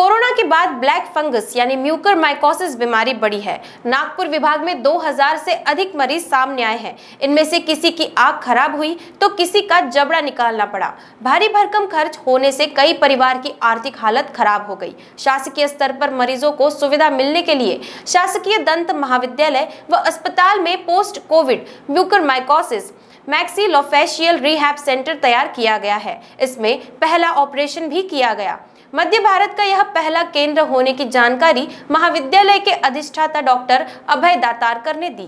corona corona के बाद black fungus यानी म्यूकर माइकोसिस बीमारी बढ़ी है नागपुर विभाग में 2000 से अधिक मरीज सामने आए हैं इनमें से किसी की आंख खराब हुई तो किसी का जबड़ा निकालना पड़ा भारी भरकम खर्च होने से कई परिवार की आर्थिक हालत खराब हो गई शासकीय स्तर पर मरीजों को सुविधा मिलने के लिए शासकीय दंत महाविद्यालय व अस्पताल में post covid mucormycosis maxillofacial rehab centre तैयार किया गया है इसमें पहला ऑपरेशन भी किया गया मध्य भारत का यह पहला प्रयोगशाला केंद्र होने की जानकारी महाविद्यालय के अधिष्ठाता डॉक्टर अभय दातारकर ने दी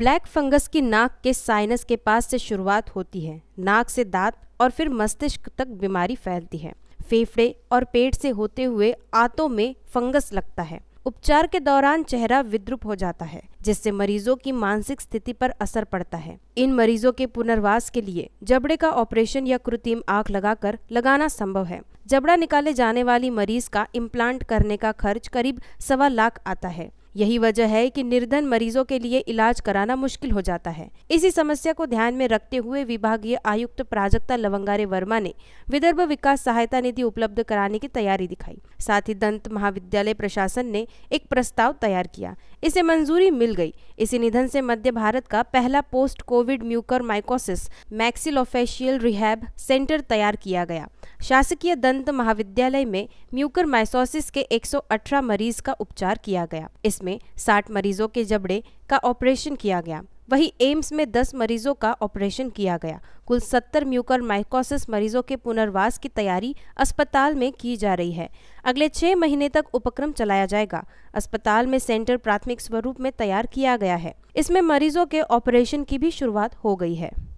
ब्लैक फंगस की नाक के साइनस के पास से शुरुआत होती है नाक से दांत और फिर मस्तिष्क तक बीमारी फैलती है फेफड़े और पेट से होते हुए आंतों में फंगस लगता है उपचार के दौरान चेहरा विद्रुप हो जाता है जिससे मरीजों की मानसिक स्थिति पर असर पड़ता है इन मरीजों के पुनर्वास के लिए जबड़े का ऑपरेशन या कृत्रिम आंख लगाकर लगाना संभव है जबड़ा निकाले जाने वाली मरीज का इम्प्लांट करने का खर्च करीब सवा लाख आता है यही वजह है कि निर्धन मरीजों के लिए इलाज कराना मुश्किल हो जाता है इसी समस्या को ध्यान में रखते हुए विभागीय आयुक्त प्राजक्ता लवंगारे वर्मा ने विदर्भ विकास सहायता निधि उपलब्ध कराने की तैयारी दिखाई साथ ही दंत महाविद्यालय प्रशासन ने एक प्रस्ताव तैयार किया इसे मंजूरी मिल गई इसी निधन से मध्य भारत का पहला post covid mucormycosis maxillofacial rehab centre तैयार किया गया शासकीय दंत महाविद्यालय में म्यूकर माइसोसिस के 118 मरीज का उपचार किया गया इसमें 60 मरीजों के जबड़े का ऑपरेशन किया गया वहीं एम्स में 10 मरीजों का ऑपरेशन किया गया कुल 70 म्यूकर माइकोसिस मरीजों के पुनर्वास की तैयारी अस्पताल में की जा रही है अगले छह महीने तक उपक्रम चलाया जाएगा अस्पताल में सेंटर प्राथमिक स्वरूप में तैयार किया गया है इसमें मरीजों के ऑपरेशन की भी शुरुआत हो गई है